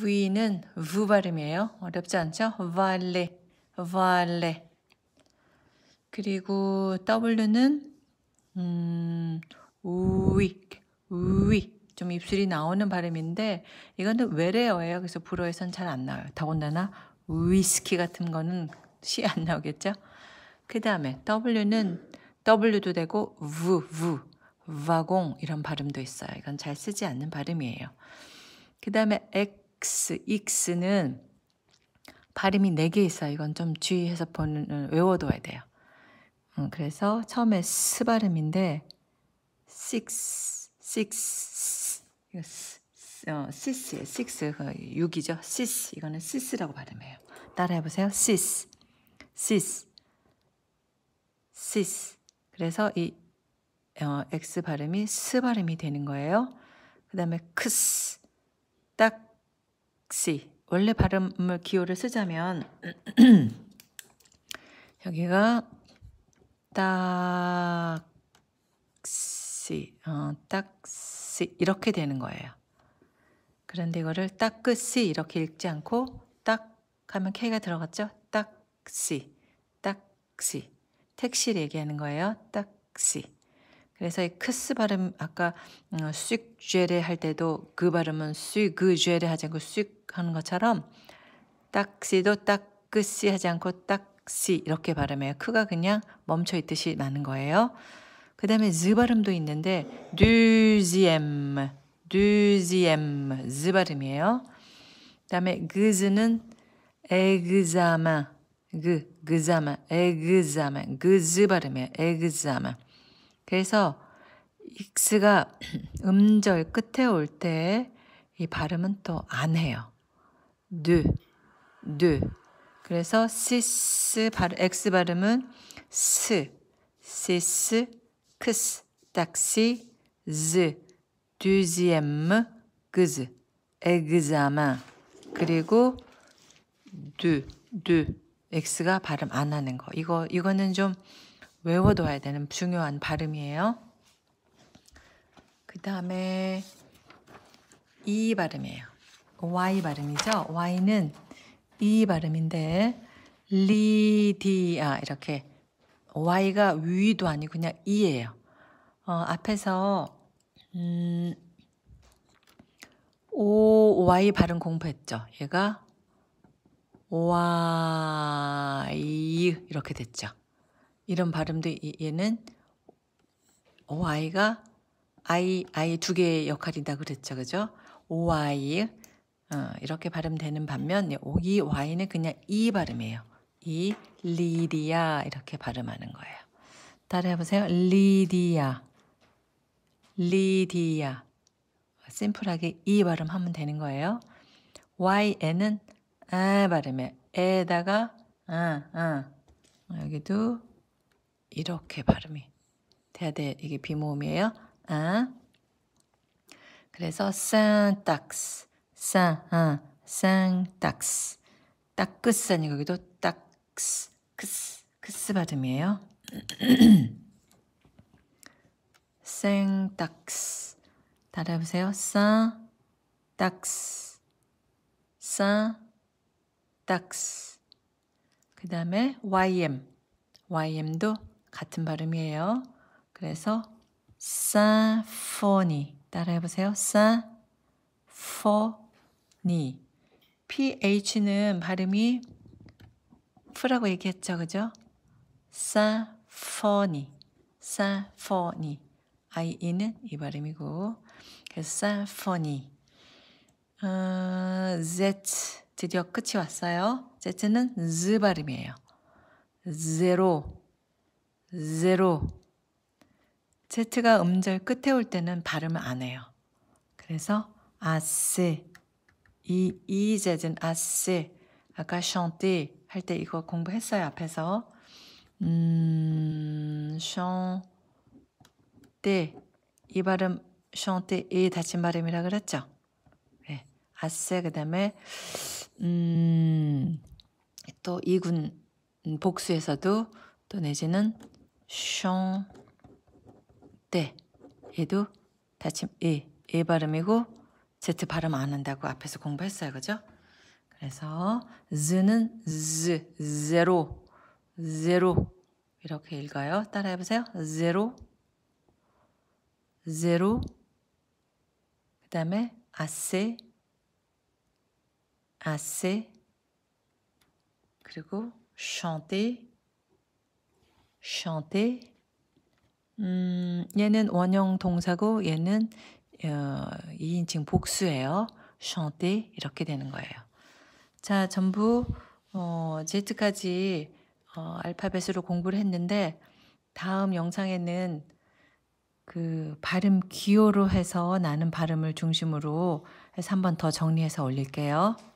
V는 V 발음이에요. 어렵지 않죠? Vale, vale. 그리고 W는 음, weak, weak. 좀 입술이 나오는 발음인데 이거는 외래어예요. 그래서 불어에선 잘 안 나와요. 더군다나 위스키 같은 거는 시안 나오겠죠? 그 다음에 W는 W도 되고 V, V, Va공 이런 발음도 있어요. 이건 잘 쓰지 않는 발음이에요. 그 다음에 액 익스, 익스는 발음이 4개 있어요. 이건 좀 주의해서 보는, 외워둬야 돼요. 음, 그래서 처음에 스 발음인데, six, six, y e 6이죠. s i 이거는 s i 라고 발음해요. 따라해보세요. six, six, 그래서 이 어, x 발음이 스 발음이 되는 거예요. 그 다음에 크스, 딱시 원래 발음을 기호를 쓰자면 여기가 딱시 어, 딱시 이렇게 되는 거예요. 그런데 이거를 딱끝시 이렇게 읽지 않고 딱 하면 K가 들어갔죠? 딱시 딱시 택시를 얘기하는 거예요. 딱시 그래서 이 크스 발음 아까 어, 쑥죄레 할 때도 그 발음은 쑥그죄레 하지 않고 쑥 하는 것처럼 딱시도 딱그시 하지 않고 딱시 이렇게 발음해요. 크가 그냥 멈춰 있듯이 나는 거예요. 그 다음에 즈 발음도 있는데 듀지엠 듀지엠 즈 발음이에요. 그 다음에 그즈는 에그자마 그 그자마 에그자마 그즈 발음이에요. 에그자마 그래서 익스가 음절 끝에 올 때 이 발음은 또 안 해요. 느, 느. 그래서 시스 발 엑스 발음은 스, 시스, 크스, 딱시, 즈, 듀지엠, 그즈, 에그자마. 그리고 두, 두. 엑스가 발음 안 하는 거. 이거 이거는 좀 외워둬야 되는 중요한 발음이에요. 그 다음에 이 발음이에요. Y 발음이죠. Y는 이 발음인데 리디아 이렇게 Y가 위도 아니고 그냥 이에요 어, 앞에서 음, O Y 발음 공부했죠. 얘가 Y 이렇게 됐죠. 이런 발음도 얘는 OI가 어, 아이 두 개의 역할이다 그랬죠. 그죠? OI, 어, 이렇게 발음되는 반면, OE, Y는 그냥 E 발음이에요. 이, 리디아, 이렇게 발음하는 거예요. 따라해보세요. 리디아. 리디아. 심플하게 이 발음하면 되는 거예요. Y, N은 에 발음에 에다가, 아, 아. 여기도 이렇게 발음이 돼야 돼. 이게 비모음이에요. 아. 그래서 쌍딱스, 쌍, 아, 쌍딱스, 딱끄스 아니고 여기도 딱스, 크스, 크스 발음이에요. 쌍딱스. 따라해보세요. 쌍딱스, 쌍딱스. 그 다음에 ym, ym도 같은 발음이에요. 그래서 사포니 따라해 보세요. 사포니 ph는 발음이 f라고 얘기했죠. 그죠? 사포니 사포니 IE는 이 발음이고 그래서 사포니 어, Z 드디어 끝이 왔어요. Z는 Z 발음이에요. 제로 zero. Z가 음절 끝에 올 때는 발음을 안 해요. 그래서 아스 이 이제는 아스 아까 c h a n t e 할때 이거 공부했어요 앞에서 음 chanter 이 발음 c h a n t e 이 닫힌 발음이라 그랬죠. 네. 아스 그다음에 음또 이군 복수에서도 또 내지는 숑, 떼. 얘도 다침 에, 에 발음이고 Z 발음 안 한다고 앞에서 공부했어요. 그죠? 그래서 z는 z, zero, zero 이렇게 읽어요. 따라해보세요. zero, zero 그 다음에 아 s 아 e 그리고 chanter chanter. 음, 얘는 원형 동사고 얘는 어, 2인칭 복수예요. chanter 이렇게 되는 거예요. 자, 전부 어, Z까지 어, 알파벳으로 공부를 했는데 다음 영상에는 그 발음 기호로 해서 나는 발음을 중심으로 해서 한번더 정리해서 올릴게요.